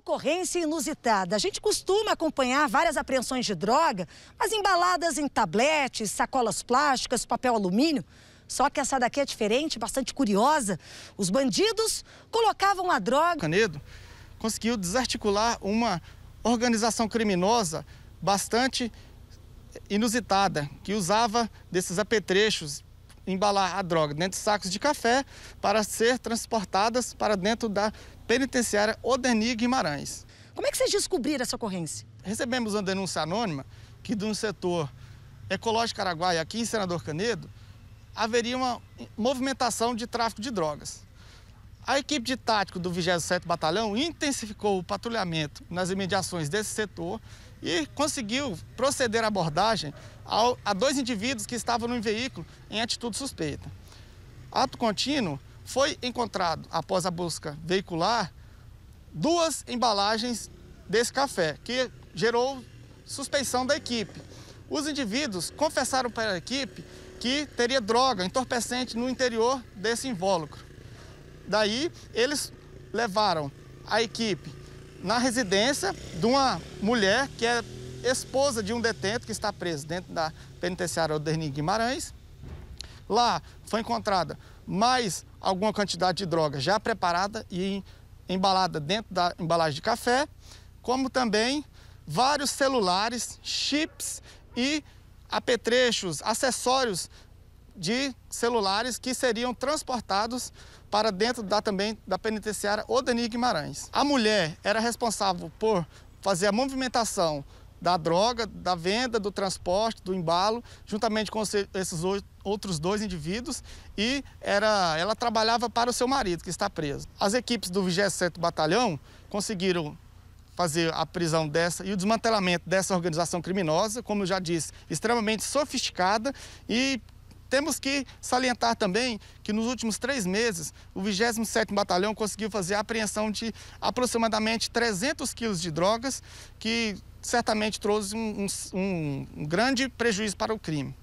ocorrência inusitada. A gente costuma acompanhar várias apreensões de droga, mas embaladas em tabletes, sacolas plásticas, papel alumínio. Só que essa daqui é diferente, bastante curiosa. Os bandidos colocavam a droga. Canedo conseguiu desarticular uma organização criminosa bastante inusitada, que usava desses apetrechos embalar a droga dentro de sacos de café para ser transportadas para dentro da penitenciária Odenir Guimarães. Como é que vocês descobriram essa ocorrência? Recebemos uma denúncia anônima que de um setor ecológico Araguaia, aqui em Senador Canedo, haveria uma movimentação de tráfico de drogas. A equipe de tático do 27º Batalhão intensificou o patrulhamento nas imediações desse setor e conseguiu proceder à abordagem a dois indivíduos que estavam no veículo em atitude suspeita. Ato contínuo, foi encontrado, após a busca veicular, duas embalagens desse café, que gerou suspeição da equipe. Os indivíduos confessaram para a equipe que teria droga entorpecente no interior desse invólucro. Daí, eles levaram a equipe na residência de uma mulher que é esposa de um detento que está preso dentro da penitenciária Odernig Guimarães. Lá foi encontrada mais alguma quantidade de droga já preparada e embalada dentro da embalagem de café, como também vários celulares, chips e apetrechos, acessórios de celulares que seriam transportados para dentro da também da penitenciária Odanir Guimarães. A mulher era responsável por fazer a movimentação da droga, da venda, do transporte, do embalo, juntamente com esses outros dois indivíduos e era, ela trabalhava para o seu marido, que está preso. As equipes do 27º Batalhão conseguiram fazer a prisão dessa e o desmantelamento dessa organização criminosa, como eu já disse, extremamente sofisticada e temos que salientar também que nos últimos três meses, o 27º Batalhão conseguiu fazer a apreensão de aproximadamente 300 quilos de drogas, que certamente trouxe um, um, um grande prejuízo para o crime.